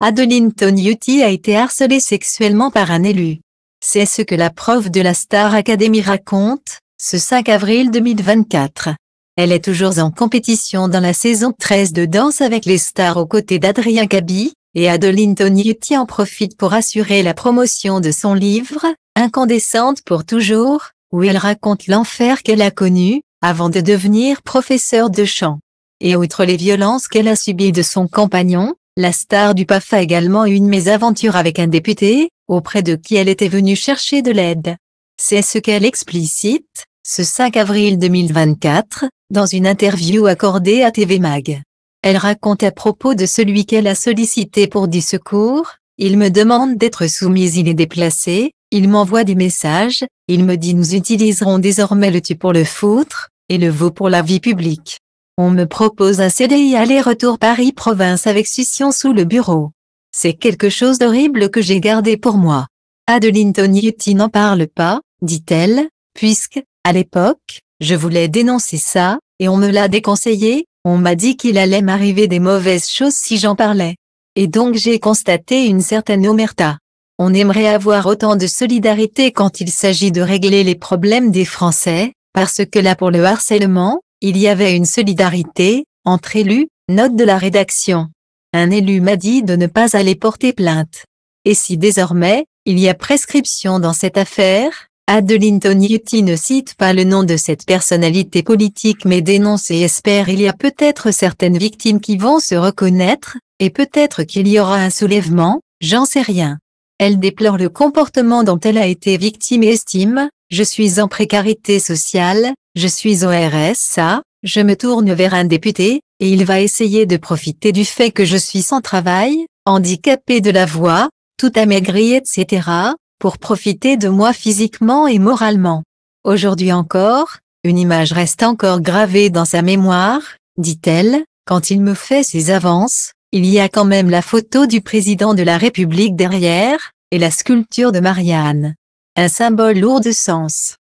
Adeline Tonyuti a été harcelée sexuellement par un élu. C'est ce que la prof de la Star Academy raconte, ce 5 avril 2024. Elle est toujours en compétition dans la saison 13 de Danse avec les stars aux côtés d'Adrien Cabi, et Adeline Tonyuti en profite pour assurer la promotion de son livre, Incandescente pour toujours, où elle raconte l'enfer qu'elle a connu, avant de devenir professeure de chant. Et outre les violences qu'elle a subies de son compagnon, la star du PAF a également eu une mésaventure avec un député, auprès de qui elle était venue chercher de l'aide. C'est ce qu'elle explicite, ce 5 avril 2024, dans une interview accordée à TV Mag. Elle raconte à propos de celui qu'elle a sollicité pour du secours, il me demande d'être soumise il est déplacé, il m'envoie des messages, il me dit nous utiliserons désormais le tu pour le foutre, et le veau pour la vie publique. On me propose un CDI aller-retour Paris-Province avec Sussion sous le bureau. C'est quelque chose d'horrible que j'ai gardé pour moi. Adeline Tonyuti n'en parle pas, dit-elle, puisque, à l'époque, je voulais dénoncer ça, et on me l'a déconseillé, on m'a dit qu'il allait m'arriver des mauvaises choses si j'en parlais. Et donc j'ai constaté une certaine omerta. On aimerait avoir autant de solidarité quand il s'agit de régler les problèmes des Français, parce que là pour le harcèlement, il y avait une solidarité, entre élus, note de la rédaction. Un élu m'a dit de ne pas aller porter plainte. Et si désormais, il y a prescription dans cette affaire, Adeline Tonyuti ne cite pas le nom de cette personnalité politique mais dénonce et espère il y a peut-être certaines victimes qui vont se reconnaître, et peut-être qu'il y aura un soulèvement, j'en sais rien. Elle déplore le comportement dont elle a été victime et estime, je suis en précarité sociale, je suis au RSA, je me tourne vers un député, et il va essayer de profiter du fait que je suis sans travail, handicapé de la voix, tout amaigri etc., pour profiter de moi physiquement et moralement. Aujourd'hui encore, une image reste encore gravée dans sa mémoire, dit-elle, quand il me fait ses avances, il y a quand même la photo du président de la République derrière, et la sculpture de Marianne. Un symbole lourd de sens.